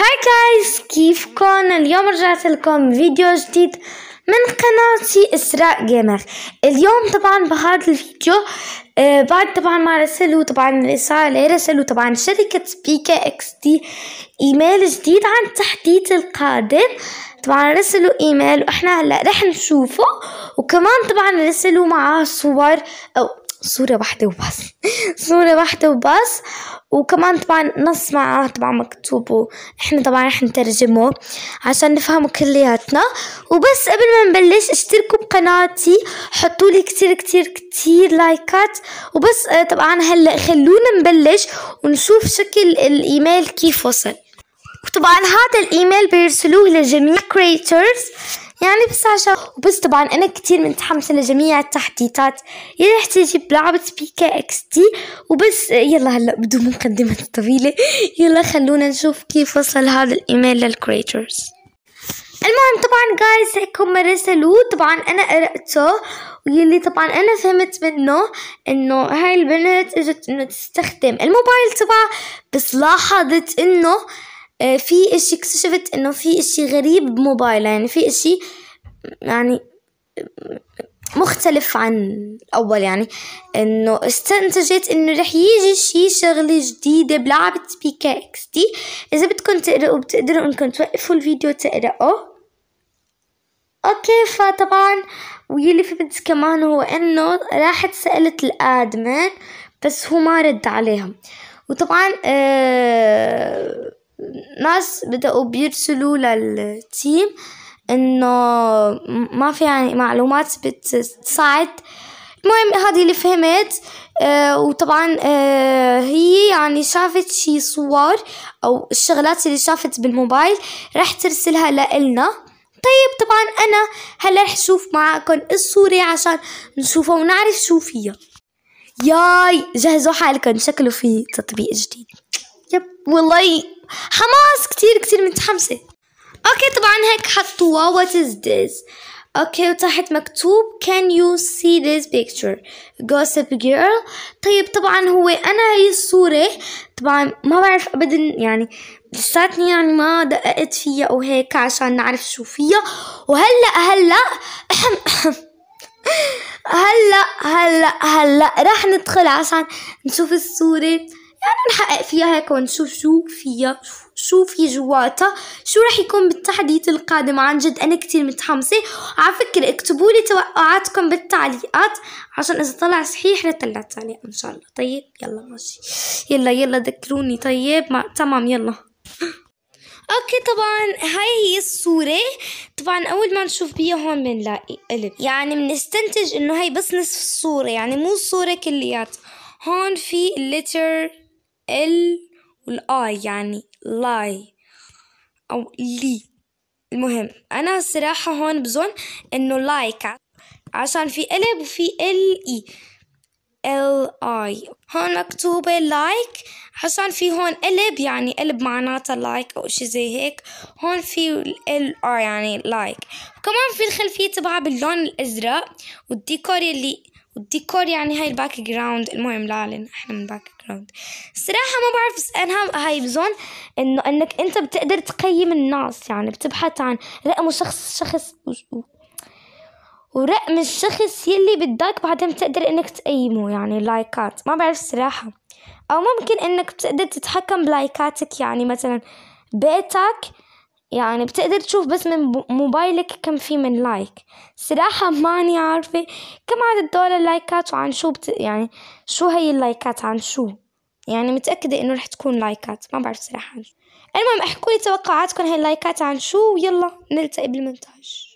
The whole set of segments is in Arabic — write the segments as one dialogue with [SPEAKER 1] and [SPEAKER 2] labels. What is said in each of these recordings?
[SPEAKER 1] هاي جايز كيفكم اليوم رجعت لكم فيديو جديد من قناتي اسراء جيمر اليوم طبعا بهذا الفيديو آه، بعد طبعا ما رسلوا طبعا رسالة رسلوا طبعا شركة بيكا اكس دي ايميل جديد عن تحديث القادم طبعا رسلوا ايميل واحنا هلا رح نشوفه وكمان طبعا رسلوا معاه صور او صورة واحدة وبس صورة واحدة وبس وكمان طبعا نص معاه طبعا مكتوب واحنا طبعا رح نترجمه عشان نفهمه كلياتنا وبس قبل ما نبلش اشتركوا بقناتي حطوا لي كتير كتير كتير لايكات وبس آه، طبعا هلا خلونا نبلش ونشوف شكل الايميل كيف وصل وطبعا هذا الايميل بيرسلوه لجميع كريترز يعني بس عشان وبس طبعا أنا كتير متحمسة لجميع التحديثات يلي رح تجي بلعبة بي كي اكس تي وبس يلا هلا بدون مقدمة طويلة يلا خلونا نشوف كيف وصل هذا الإيميل للكريترز المهم طبعا جايز هيك هم رسلوه طبعا انا قرأته ويلي طبعا انا فهمت منه انه هاي البنت اجت انه تستخدم الموبايل تبعها بس لاحظت انه آه، في اشي اكتشفت انه في اشي غريب بموبايل يعني في اشي يعني مختلف عن الأول يعني إنه استنتجت إنه رح يجي شي شغلة جديدة بلعبة بي إكس دي إذا بدكم تقرأوا بتقدروا إنكم توقفوا الفيديو تقرأوا أوكي فطبعا ويلي في بنت كمان هو إنه راحت سألت الأدمن بس هو ما رد عليها وطبعا آه ناس بدأوا بيرسلوا للتيم انه ما في يعني معلومات بتساعد المهم هذه اللي فهمت آه وطبعا آه هي يعني شافت شي صور او الشغلات اللي شافت بالموبايل رح ترسلها لإلنا طيب طبعا انا هلا رح شوف معكم الصورة عشان نشوفها ونعرف شو فيها ياي جهزوا حالكم شكله في تطبيق جديد يب والله حماس كتير كتير متحمسة اوكي طبعا هيك حطوها what is this اوكي وتحت مكتوب can you see this picture gossip girl طيب طبعا هو انا هي الصورة طبعا ما بعرف ابدا يعني لساتني يعني ما دققت فيها او هيك عشان نعرف شو فيها وهلا هلا احم احم هلا هلا هلا رح ندخل عشان نشوف الصورة يعني نحقق فيها هيك ونشوف شو فيها شو في جواتها شو رح يكون بالتحديث القادم عن جد أنا كتير متحمسة على فكرة اكتبوا لي توقعاتكم بالتعليقات عشان إذا طلع صحيح نطلع التعليق إن شاء الله طيب يلا ماشي يلا يلا ذكروني طيب ما تمام يلا اوكي طبعا هاي هي الصورة طبعا اول ما نشوف بيها هون بنلاقي قلب يعني بنستنتج انه هاي بس نصف الصورة يعني مو الصورة كلياتها هون في letter ال والاي يعني لاي او لي المهم انا الصراحة هون بظن انه لايك عشان في قلب وفي ال اي ال اي هون مكتوبة لايك عشان في هون قلب يعني قلب معناتها لايك او شيء زي هيك هون في ال اي يعني لايك كمان في الخلفية تبعها باللون الازرق والديكور يلي والديكور يعني هاي الباك جراوند المهم لا لنا احنا من باك جراوند الصراحه ما بعرف بس انها هاي بزون انه انك انت بتقدر تقيم الناس يعني بتبحث عن رقم شخص شخص ورقم الشخص يلي بدك بعدين بتقدر انك تقيمه يعني لايكات ما بعرف الصراحه او ممكن انك بتقدر تتحكم بلايكاتك يعني مثلا بيتك يعني بتقدر تشوف بس من موبايلك كم في من لايك صراحة ماني عارفة كم عدد دول اللايكات وعن شو بت... يعني شو هي اللايكات عن شو يعني متأكدة انه رح تكون لايكات ما بعرف صراحة المهم احكولي توقعاتكم هاي اللايكات عن شو ويلا نلتقي بالمونتاج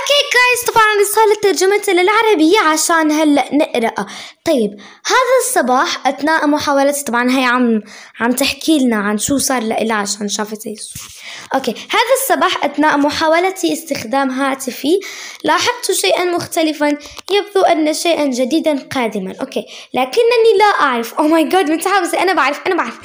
[SPEAKER 1] اوكي جايز طبعا رسالة ترجمتها للعربية عشان هلا نقرأ طيب هذا الصباح اثناء محاولتي طبعا هي عم عم تحكي لنا عن شو صار لإلها عشان شافت يسوع اوكي هذا الصباح اثناء محاولتي استخدام هاتفي لاحظت شيئا مختلفا يبدو ان شيئا جديدا قادما اوكي لكنني لا اعرف او ماي جاد متعاوزة انا بعرف انا بعرف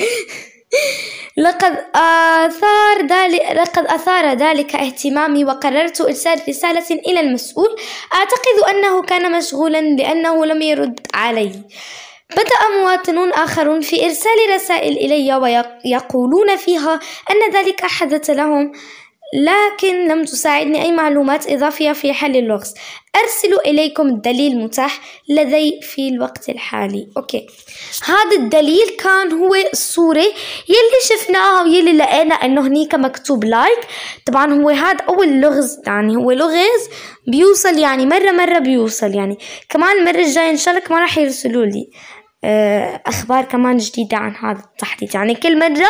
[SPEAKER 1] لقد آثار ذلك لقد أثار ذلك اهتمامي وقررت إرسال رسالة إلى المسؤول أعتقد أنه كان مشغولا لأنه لم يرد علي بدأ مواطنون آخرون في إرسال رسائل إلي ويقولون فيها أن ذلك حدث لهم لكن لم تساعدني أي معلومات إضافية في حل اللغز أرسل إليكم الدليل المتاح لدي في الوقت الحالي أوكي هذا الدليل كان هو الصورة يلي شفناها ويلي لقينا أنه هنيك مكتوب لايك طبعا هو هذا أول لغز يعني هو لغز بيوصل يعني مرة مرة بيوصل يعني كمان المرة الجاية إن شاء الله كمان رح يرسلوا لي آه، أخبار كمان جديدة عن هذا التحديث يعني كل مرة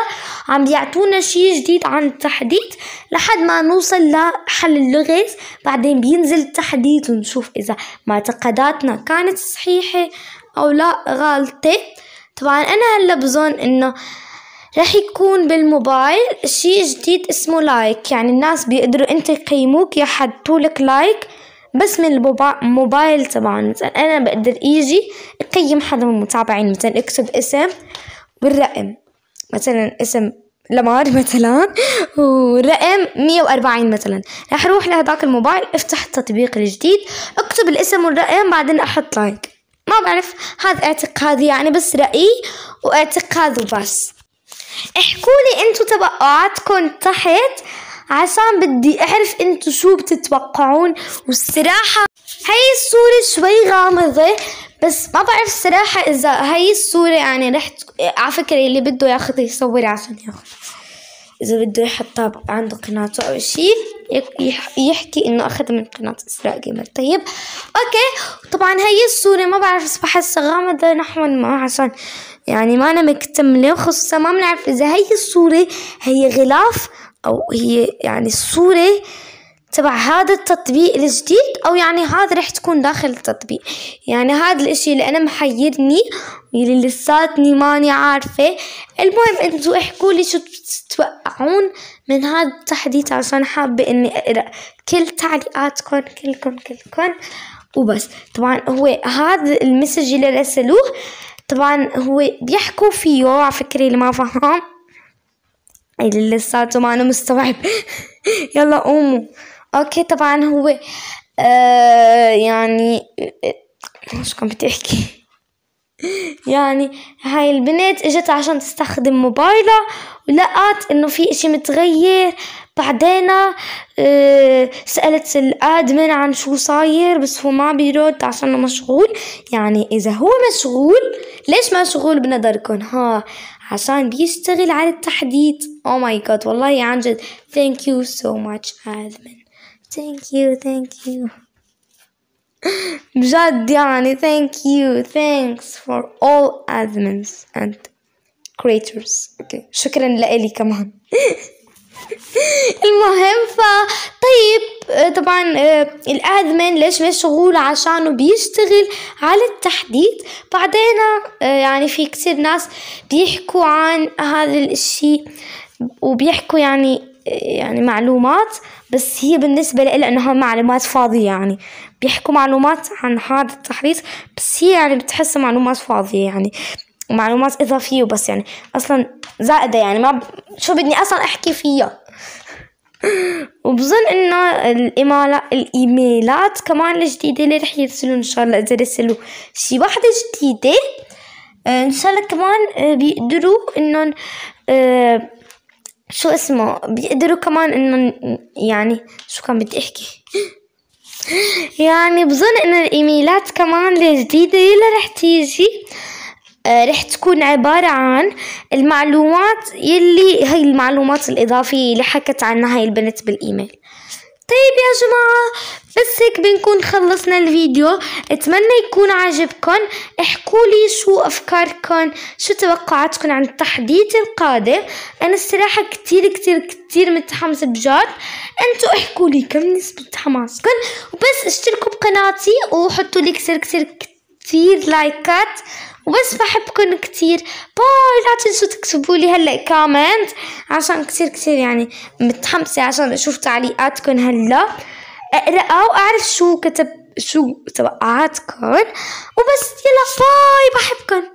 [SPEAKER 1] عم بيعطونا شي جديد عن التحديث لحد ما نوصل لحل اللغز بعدين بينزل التحديث ونشوف إذا معتقداتنا كانت صحيحة أو لا غلطة طبعا أنا هلا بظن إنه رح يكون بالموبايل شي جديد اسمه لايك يعني الناس بيقدروا انت يقيموك يحطولك لايك بس من الموبايل تبعهم مثلا أنا بقدر إيجي أقيم حدا من المتابعين مثلا أكتب اسم والرقم مثلا اسم لمار مثلا والرقم 140 مثلا رح اروح لهداك الموبايل افتح التطبيق الجديد اكتب الاسم والرقم بعدين احط لايك ما بعرف هذا اعتقادي يعني بس رأيي واعتقاد وبس بس احكولي انتو توقعاتكم تحت عشان بدي أعرف أنتوا شو بتتوقعون والصراحة هاي الصورة شوي غامضة بس ما بعرف الصراحة إذا هاي الصورة يعني رحت على فكرة اللي بده ياخذ يصور عشان ياخذ إذا بده يحطها عنده قناته أو شيء يحكي إنه أخذ من قناة إسراء جيمر طيب أوكي طبعا هي الصورة ما بعرف بس بحسها غامضة نحو ما عشان يعني ما أنا مكتملة وخصوصا ما بنعرف إذا هي الصورة هي غلاف أو هي يعني الصورة تبع هذا التطبيق الجديد أو يعني هذا رح تكون داخل التطبيق يعني هذا الإشي اللي أنا محيرني واللي لساتني ماني عارفة المهم انتوا احكوا لي شو تتوقعون من هذا التحديث عشان حابة إني أقرأ كل تعليقاتكم كلكم كلكم وبس طبعا هو هذا المسج اللي رسلوه طبعا هو بيحكوا فيه على فكرة اللي ما فهم اللي لساته معنا مستوعب يلا قوموا اوكي طبعا هو آه يعني مش كان بتحكي يعني هاي البنت اجت عشان تستخدم موبايلها ولقت انه في اشي متغير بعدين آه سألت الادمن عن شو صاير بس هو ما بيرد عشانه مشغول يعني اذا هو مشغول ليش مشغول بنظركم ها عشان بيشتغل على التحديد او ماي جاد والله عن جد ثانك يو سو ماتش آدمن ثانك يو ثانك يو بجد يعني thank you thanks for all admins and creators okay. شكرا لإلي كمان المهم ف طيب آه، طبعا آه، الادمن ليش مشغول عشانه بيشتغل على التحديد بعدين آه، يعني في كثير ناس بيحكوا عن هذا الاشي وبيحكوا يعني يعني معلومات بس هي بالنسبة لي انها معلومات فاضية يعني بيحكوا معلومات عن هذا التحديث بس هي يعني بتحسها معلومات فاضية يعني معلومات إضافية وبس يعني أصلا زائدة يعني ما ب... شو بدي أصلا أحكي فيها وبظن انه الايميلات كمان الجديده اللي رح يرسلوا ان شاء الله اذا رسلوا شي وحده جديده آه، ان شاء الله كمان آه، بيقدروا انهم آه، شو اسمه بيقدروا كمان انهم يعني شو كان بدي احكي يعني بظن انه الايميلات كمان الجديده اللي رح تيجي آه، رح تكون عبارة عن المعلومات يلي هي المعلومات الإضافية اللي حكت عنها هاي البنت بالإيميل طيب يا جماعة بس هيك بنكون خلصنا الفيديو اتمنى يكون عاجبكم احكوا لي شو افكاركم شو توقعاتكم عن التحديث القادم انا الصراحة كتير كتير كتير متحمسة بجد انتو احكوا لي كم نسبة حماسكم وبس اشتركوا بقناتي وحطوا لي كتير كتير كتير كتير لايكات وبس بحبكن كتير باي لا تنسوا تكتبوا لي هلا كومنت عشان كتير كتير يعني متحمسه عشان اشوف تعليقاتكن هلا اقراها واعرف شو كتب شو توقعاتكن وبس يلا باي بحبكن